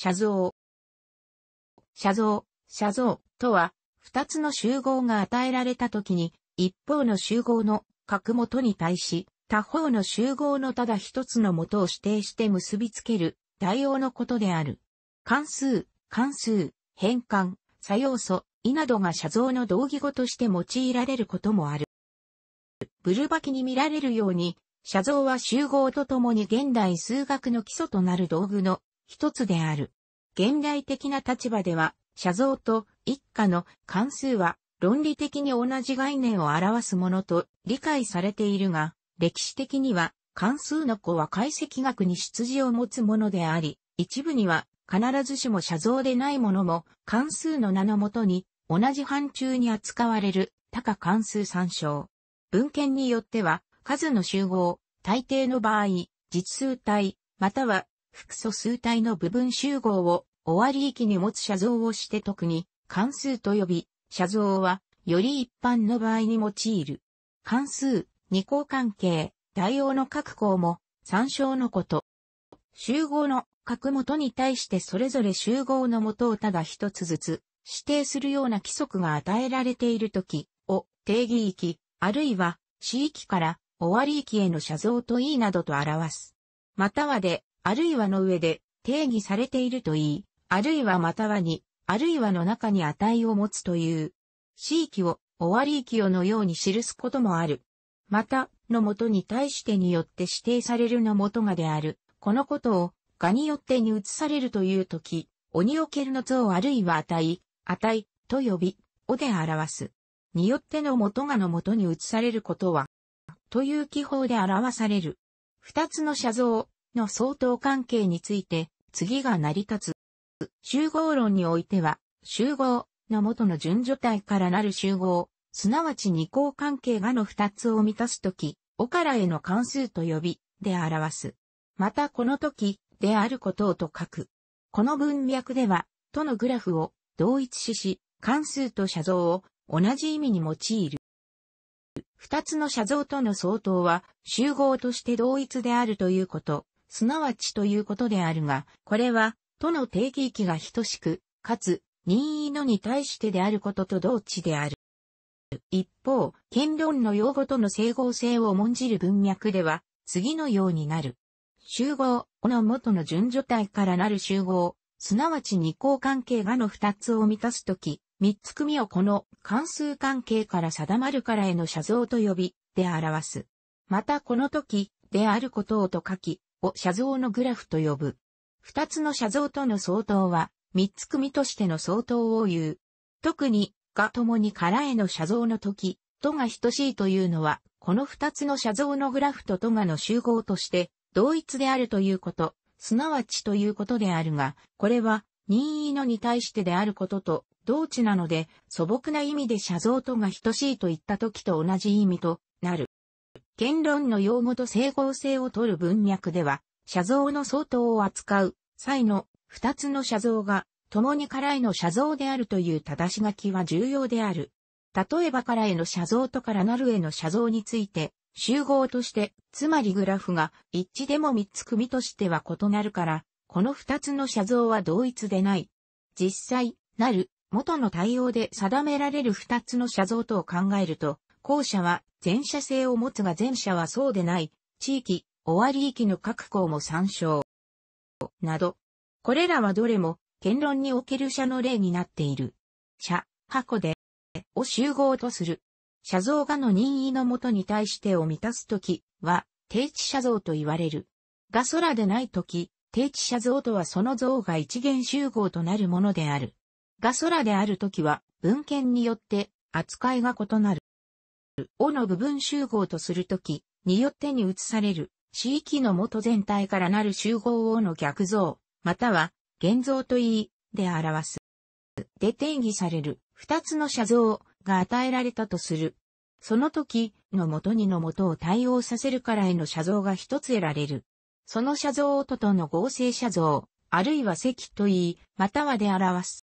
写像。写像、写像とは、二つの集合が与えられた時に、一方の集合の各元に対し、他方の集合のただ一つの元を指定して結びつける対応のことである。関数、関数、変換、作用素、いなどが写像の同義語として用いられることもある。ブルバキに見られるように、写像は集合とともに現代数学の基礎となる道具の一つである。現代的な立場では、写像と一家の関数は論理的に同じ概念を表すものと理解されているが、歴史的には関数の子は解析学に出自を持つものであり、一部には必ずしも写像でないものも関数の名のもとに同じ範疇に扱われる多可関数参照。文献によっては数の集合、大抵の場合、実数体、または複素数体の部分集合を終わり域に持つ写像をして特に関数と呼び、写像はより一般の場合に用いる。関数、二項関係、対応の各項も参照のこと。集合の各元に対してそれぞれ集合の元をただ一つずつ指定するような規則が与えられているときを定義域、あるいは C 域から終わり域への写像と E などと表す。またはで、あるいはの上で定義されているといい、あるいはまたはに、あるいはの中に値を持つという、地域を終わり域をのように記すこともある。また、のもとに対してによって指定されるのもとがである。このことを、がによってに移されるというとき、オニオケの像あるいは値、値、と呼び、おで表す。によっての元がのもとに移されることは、という記法で表される。二つの写像、の相当関係について、次が成り立つ。集合論においては、集合の元の順序体からなる集合、すなわち二項関係がの二つを満たすとき、おからへの関数と呼び、で表す。またこの時、であることをと書く。この文脈では、とのグラフを同一視し、関数と写像を同じ意味に用いる。二つの写像との相当は集合として同一であるということ。すなわちということであるが、これは、との定義域が等しく、かつ、任意のに対してであることと同値である。一方、権論の用語との整合性を重んじる文脈では、次のようになる。集合、この元の順序体からなる集合、すなわち二項関係がの二つを満たすとき、三つ組をこの関数関係から定まるからへの写像と呼び、で表す。またこの時、であることをと書き、を写像のグラフと呼ぶ。二つの写像との相当は、三つ組としての相当を言う。特に、が共にかへの写像の時、とが等しいというのは、この二つの写像のグラフととがの集合として、同一であるということ、すなわちということであるが、これは、任意のに対してであることと、同値なので、素朴な意味で写像とが等しいといった時と同じ意味となる。言論の用語と整合性を取る文脈では、写像の相当を扱う際の二つの写像が共に辛いへの写像であるという正し書きは重要である。例えば辛いへの写像とからなるへの写像について、集合として、つまりグラフが一致でも三つ組としては異なるから、この二つの写像は同一でない。実際、なる、元の対応で定められる二つの写像とを考えると、後者は前者性を持つが前者はそうでない、地域、終わり域の各項も参照。など。これらはどれも、言論における社の例になっている。社、箱で、を集合とする。社像画の任意のもとに対してを満たすときは、定置写像と言われる。が空でないとき、定置写像とはその像が一元集合となるものである。が空であるときは、文献によって扱いが異なる。をの部分集合とするときによってに移される、地域の元全体からなる集合をの逆像、または、現像といい、で表す。で定義される、二つの写像が与えられたとする。その時、の元にの元を対応させるからへの写像が一つ得られる。その写像をととの合成写像、あるいは席といい、またはで表す。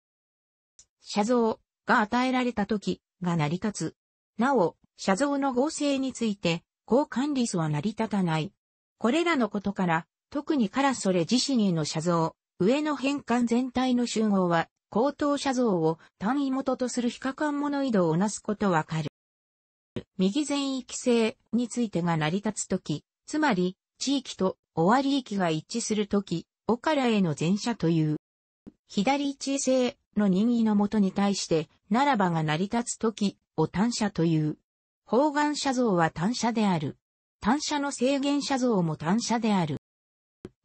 写像が与えられた時が成り立つ。なお、写像の合成について、高管理スは成り立たない。これらのことから、特にカラソレ自身への写像、上の変換全体の集合は、高等写像を単位元とする非可換モノ移動をなすことわかる。右全域性についてが成り立つとき、つまり、地域と終わり域が一致するとき、おからへの前者という。左一位性の任意のもとに対して、ならばが成り立つとき、を単者という。方眼写像は単写である。単写の制限写像も単写である。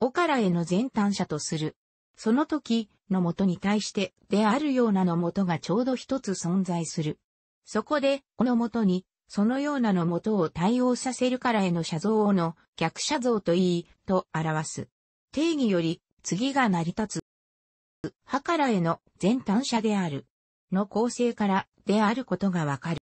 おからへの全単写とする。その時のもとに対してであるようなのもとがちょうど一つ存在する。そこで、このもとに、そのようなのもとを対応させるからへの写像をの逆写像といい、と表す。定義より、次が成り立つ。はからへの全単写である。の構成からであることがわかる。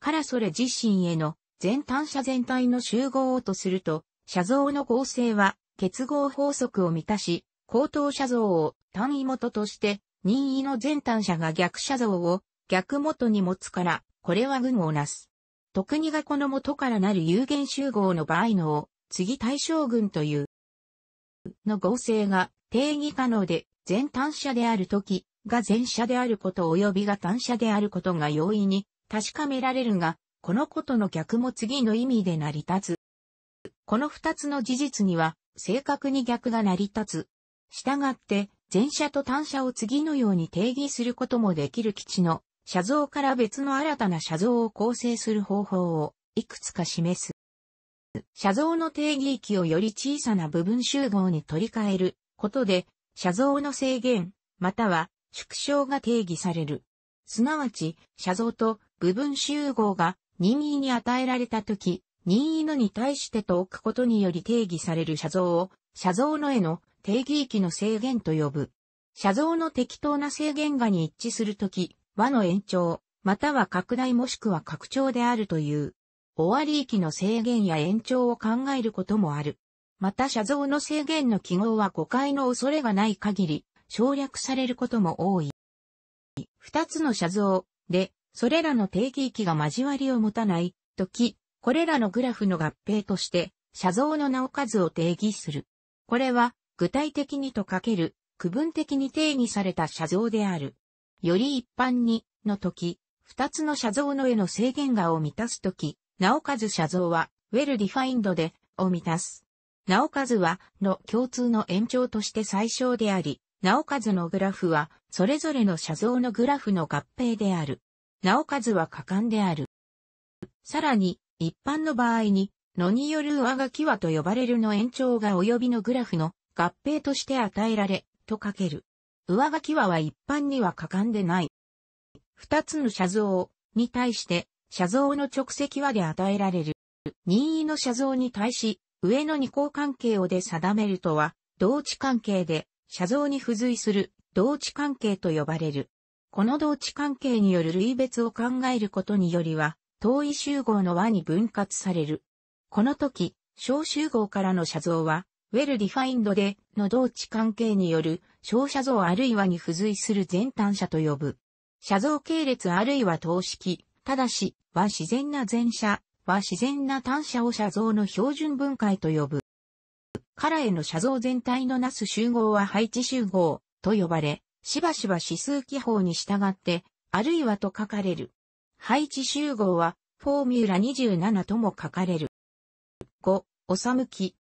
からそれ自身への全単車全体の集合をとすると、写像の構成は結合法則を満たし、高等写像を単位元として、任意の全単車が逆写像を逆元に持つから、これは群をなす。特にがこの元からなる有限集合の場合のを、次対象群という、の合成が定義可能で、全単車であるとき、が全車であること及びが単車であることが容易に確かめられるが、このことの逆も次の意味で成り立つ。この二つの事実には、正確に逆が成り立つ。したがって、前者と単者を次のように定義することもできる基地の、写像から別の新たな写像を構成する方法を、いくつか示す。写像の定義域をより小さな部分集合に取り替えることで、写像の制限、または縮小が定義される。すなわち、写像と部分集合が任意に与えられたとき、任意のに対してと置くことにより定義される写像を、写像の絵の定義域の制限と呼ぶ。写像の適当な制限がに一致するとき、和の延長、または拡大もしくは拡張であるという、終わり域の制限や延長を考えることもある。また写像の制限の記号は誤解の恐れがない限り省略されることも多い。二つの写像でそれらの定義域が交わりを持たないとき、これらのグラフの合併として、写像の名を数を定義する。これは、具体的にとかける、区分的に定義された写像である。より一般に、の時、二つの写像の絵の制限画を満たす時、き、名を数写像は、well defined で、を満たす。名を数は、の共通の延長として最小であり、名を数のグラフは、それぞれの写像のグラフの合併である。なお、数は果敢である。さらに、一般の場合に、のによる上書きはと呼ばれるの延長が及びのグラフの合併として与えられ、と書ける。上書きはは一般には果敢でない。二つの写像に対して、写像の直積和で与えられる。任意の写像に対し、上の二項関係をで定めるとは、同値関係で、写像に付随する同値関係と呼ばれる。この同値関係による類別を考えることによりは、遠い集合の和に分割される。この時、小集合からの写像は、well defined での同値関係による小写像あるいはに付随する全単写と呼ぶ。写像系列あるいは等式、ただし、は自然な全写、は自然な単写を写像の標準分解と呼ぶ。カラへの写像全体のなす集合は配置集合と呼ばれ、しばしば指数記法に従って、あるいはと書かれる。配置集合は、フォーミュラ27とも書かれる。5、おさむき。